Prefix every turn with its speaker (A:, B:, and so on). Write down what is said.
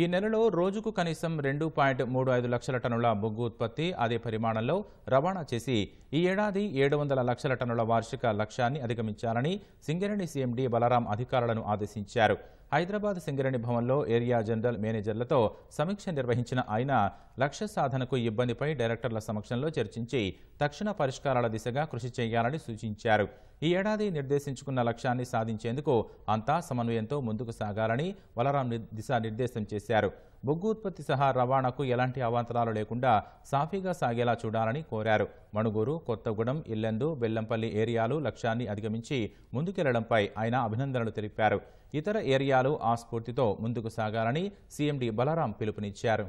A: ఈ నెలలో రోజుకు కనీసం రెండు పాయింట్ మూడు ఐదు లక్షల టన్నుల బొగ్గు ఉత్పత్తి అదే పరిమాణంలో రవాణా చేసి ఈ ఏడాది ఏడు వందల లక్షల టన్నుల వార్షిక లక్ష్యాన్ని అధిగమించాలని సింగరేణి సీఎండీ బలరాం అధికారులను ఆదేశించారు హైదరాబాద్ సింగరేణి భవన్లో ఏరియా జనరల్ మేనేజర్లతో సమీక్ష నిర్వహించిన ఆయన లక్ష్య సాధనకు ఇబ్బందిపై డైరెక్టర్ల సమక్షంలో చర్చించి తక్షణ పరిష్కారాల దిశగా కృషి చేయాలని సూచించారు ఈ ఏడాది నిర్దేశించుకున్న లక్ష్యాన్ని సాధించేందుకు అంతా సమన్వయంతో ముందుకు సాగాలని వలరాం దిశానిర్దేశం చేశారు బొగ్గు ఉత్పత్తి సహా రవాణాకు ఎలాంటి అవాంతరాలు లేకుండా సాఫీగా సాగేలా చూడాలని కోరారు మణుగూరు కొత్తగూడెం ఇల్లెందు బెల్లంపల్లి ఏరియాలు లక్ష్యాన్ని అధిగమించి ముందుకెళ్లడంపై ఆయన అభినందనలు తెలిపారు ఇతర ఏరియాలు ఆ స్ఫూర్తితో ముందుకు సాగాలని సీఎండి బలరాం పిలుపునిచ్చారు